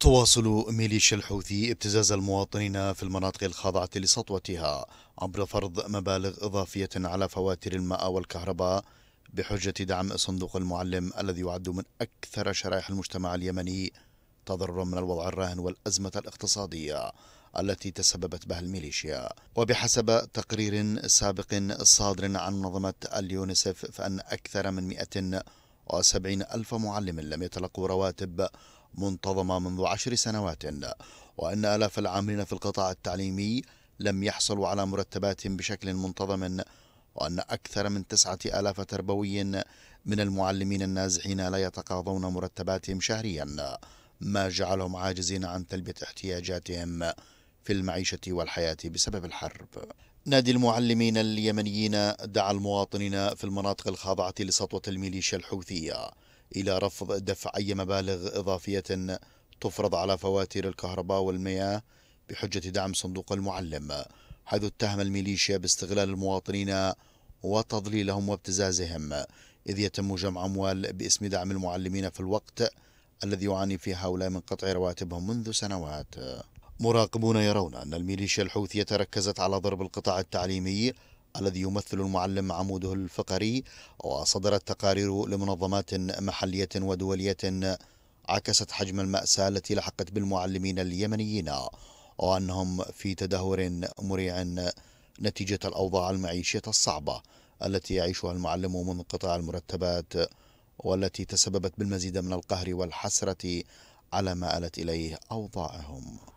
تواصل ميليشيا الحوثي ابتزاز المواطنين في المناطق الخاضعة لسطوتها عبر فرض مبالغ إضافية على فواتير الماء والكهرباء بحجة دعم صندوق المعلم الذي يعد من أكثر شرائح المجتمع اليمني تضررا من الوضع الراهن والأزمة الاقتصادية التي تسببت بها الميليشيا وبحسب تقرير سابق صادر عن منظمة اليونسف فأن أكثر من 170 ألف معلم لم يتلقوا رواتب منتظمة منذ عشر سنوات وأن آلاف العاملين في القطاع التعليمي لم يحصلوا على مرتباتهم بشكل منتظم وأن أكثر من تسعة آلاف تربوي من المعلمين النازحين لا يتقاضون مرتباتهم شهريا ما جعلهم عاجزين عن تلبية احتياجاتهم في المعيشة والحياة بسبب الحرب نادي المعلمين اليمنيين دعا المواطنين في المناطق الخاضعة لسطوة الميليشيا الحوثية إلى رفض دفع أي مبالغ إضافية تفرض على فواتير الكهرباء والمياه بحجة دعم صندوق المعلم حيث اتهم الميليشيا باستغلال المواطنين وتضليلهم وابتزازهم إذ يتم جمع أموال باسم دعم المعلمين في الوقت الذي يعاني فيه هؤلاء من قطع رواتبهم منذ سنوات مراقبون يرون أن الميليشيا الحوثية تركزت على ضرب القطاع التعليمي الذي يمثل المعلم عموده الفقري وصدرت تقارير لمنظمات محلية ودولية عكست حجم المأساة التي لحقت بالمعلمين اليمنيين وأنهم في تدهور مريع نتيجة الأوضاع المعيشية الصعبة التي يعيشها المعلم من قطاع المرتبات والتي تسببت بالمزيد من القهر والحسرة على ما آلت إليه أوضاعهم